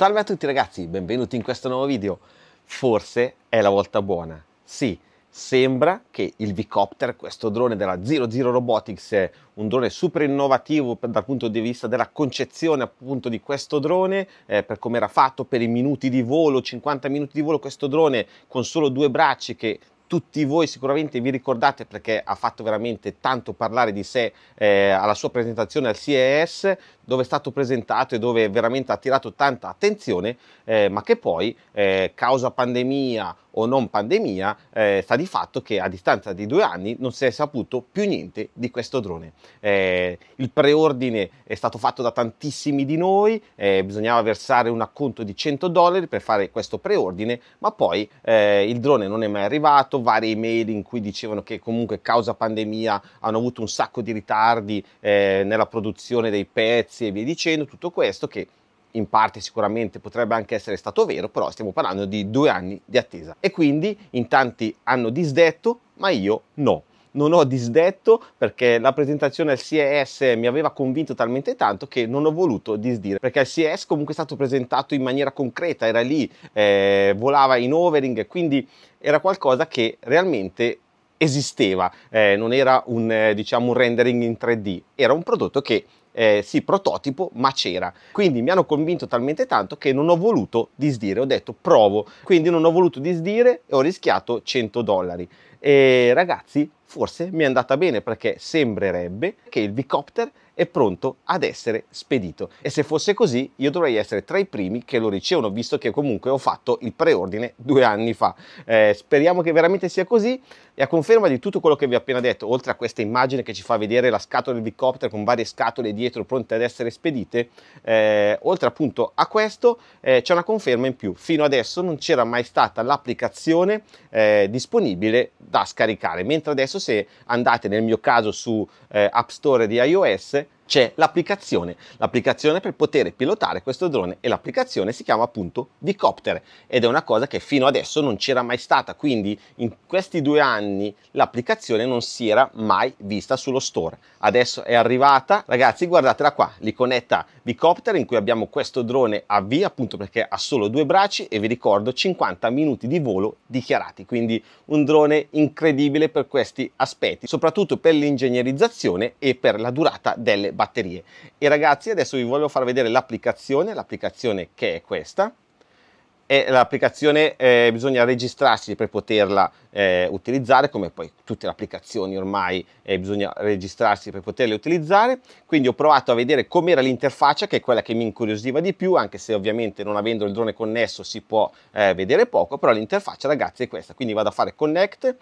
Salve a tutti ragazzi, benvenuti in questo nuovo video. Forse è la volta buona. Sì, sembra che il Vicopter, questo drone della 00 Robotics, un drone super innovativo dal punto di vista della concezione appunto di questo drone, eh, per come era fatto, per i minuti di volo, 50 minuti di volo, questo drone con solo due bracci che tutti voi sicuramente vi ricordate perché ha fatto veramente tanto parlare di sé eh, alla sua presentazione al CES, dove è stato presentato e dove veramente ha attirato tanta attenzione, eh, ma che poi eh, causa pandemia o non pandemia, eh, sta di fatto che a distanza di due anni non si è saputo più niente di questo drone. Eh, il preordine è stato fatto da tantissimi di noi, eh, bisognava versare un acconto di 100 dollari per fare questo preordine, ma poi eh, il drone non è mai arrivato, varie email in cui dicevano che comunque causa pandemia hanno avuto un sacco di ritardi eh, nella produzione dei pezzi, notizie e via dicendo, tutto questo che in parte sicuramente potrebbe anche essere stato vero, però stiamo parlando di due anni di attesa. E quindi in tanti hanno disdetto, ma io no. Non ho disdetto perché la presentazione al CES mi aveva convinto talmente tanto che non ho voluto disdire, perché al CES comunque è stato presentato in maniera concreta, era lì, eh, volava in overing, quindi era qualcosa che realmente esisteva, eh, non era un, eh, diciamo, un rendering in 3D, era un prodotto che eh, sì, prototipo, ma c'era. Quindi mi hanno convinto talmente tanto che non ho voluto disdire, ho detto provo. Quindi non ho voluto disdire e ho rischiato 100 dollari. E ragazzi, forse mi è andata bene perché sembrerebbe che il bicopter è pronto ad essere spedito. E se fosse così, io dovrei essere tra i primi che lo ricevono, visto che comunque ho fatto il preordine due anni fa. Eh, speriamo che veramente sia così. E a conferma di tutto quello che vi ho appena detto, oltre a questa immagine che ci fa vedere la scatola del bicopter con varie scatole dietro pronte ad essere spedite, eh, oltre appunto a questo, eh, c'è una conferma in più. Fino adesso non c'era mai stata l'applicazione eh, disponibile da scaricare, mentre adesso se andate nel mio caso su eh, App Store di iOS c'è l'applicazione, l'applicazione per poter pilotare questo drone e l'applicazione si chiama appunto Vicopter ed è una cosa che fino adesso non c'era mai stata, quindi in questi due anni l'applicazione non si era mai vista sullo store. Adesso è arrivata, ragazzi guardatela qua, l'iconetta Vicopter in cui abbiamo questo drone a V appunto perché ha solo due bracci e vi ricordo 50 minuti di volo dichiarati, quindi un drone incredibile per questi aspetti, soprattutto per l'ingegnerizzazione e per la durata delle batterie batterie. E ragazzi adesso vi voglio far vedere l'applicazione, l'applicazione che è questa. E l'applicazione eh, bisogna registrarsi per poterla eh, utilizzare, come poi tutte le applicazioni ormai eh, bisogna registrarsi per poterle utilizzare. Quindi ho provato a vedere com'era l'interfaccia, che è quella che mi incuriosiva di più, anche se ovviamente non avendo il drone connesso si può eh, vedere poco, però l'interfaccia ragazzi è questa. Quindi vado a fare connect,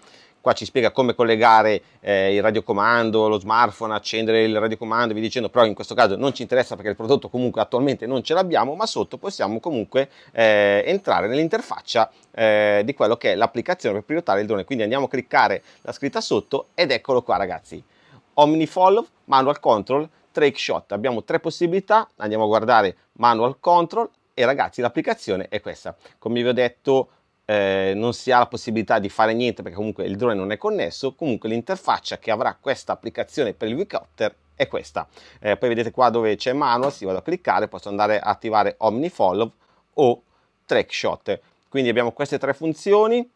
qua ci spiega come collegare eh, il radiocomando, lo smartphone, accendere il radiocomando, vi dicendo però in questo caso non ci interessa perché il prodotto comunque attualmente non ce l'abbiamo, ma sotto possiamo comunque eh, entrare nell'interfaccia eh, di quello che è l'applicazione per pilotare il drone. Quindi andiamo a cliccare la scritta sotto ed eccolo qua ragazzi. Omni Follow, Manual Control, Trake Shot. Abbiamo tre possibilità, andiamo a guardare Manual Control, e ragazzi l'applicazione è questa come vi ho detto eh, non si ha la possibilità di fare niente perché comunque il drone non è connesso, comunque l'interfaccia che avrà questa applicazione per il helicopter è questa. Eh, poi vedete qua dove c'è manual, si vado a cliccare, posso andare a attivare Omni Follow o TrackShot. Quindi abbiamo queste tre funzioni,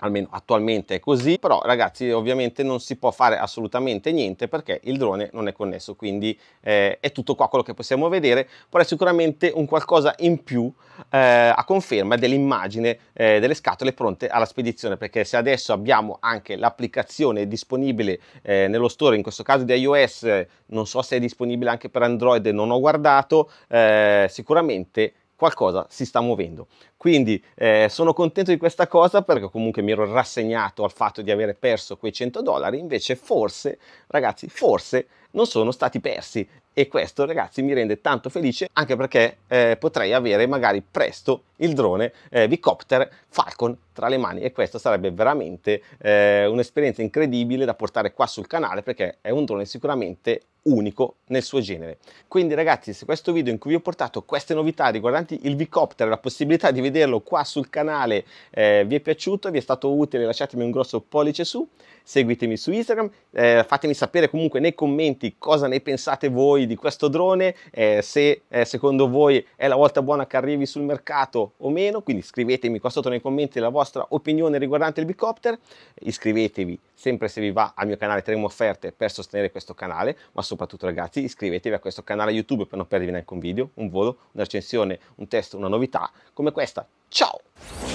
almeno attualmente è così, però ragazzi ovviamente non si può fare assolutamente niente perché il drone non è connesso, quindi eh, è tutto qua quello che possiamo vedere, però è sicuramente un qualcosa in più eh, a conferma dell'immagine eh, delle scatole pronte alla spedizione, perché se adesso abbiamo anche l'applicazione disponibile eh, nello store, in questo caso di iOS, non so se è disponibile anche per Android, non ho guardato, eh, sicuramente qualcosa si sta muovendo. Quindi eh, sono contento di questa cosa perché comunque mi ero rassegnato al fatto di avere perso quei 100 dollari, invece forse, ragazzi, forse non sono stati persi e questo ragazzi mi rende tanto felice anche perché eh, potrei avere magari presto il drone eh, Vicopter Falcon tra le mani e questa sarebbe veramente eh, un'esperienza incredibile da portare qua sul canale perché è un drone sicuramente unico nel suo genere. Quindi ragazzi se questo video in cui vi ho portato queste novità riguardanti il Vicopter la possibilità di vederlo qua sul canale eh, vi è piaciuto, vi è stato utile lasciatemi un grosso pollice su, seguitemi su Instagram, eh, fatemi sapere comunque nei commenti commenti cosa ne pensate voi di questo drone, eh, se eh, secondo voi è la volta buona che arrivi sul mercato o meno, quindi scrivetemi qua sotto nei commenti la vostra opinione riguardante il bicopter, iscrivetevi sempre se vi va al mio canale Tremo Offerte per sostenere questo canale, ma soprattutto ragazzi iscrivetevi a questo canale YouTube per non perdervi neanche un video, un volo, un'accensione, un testo, una novità come questa. Ciao!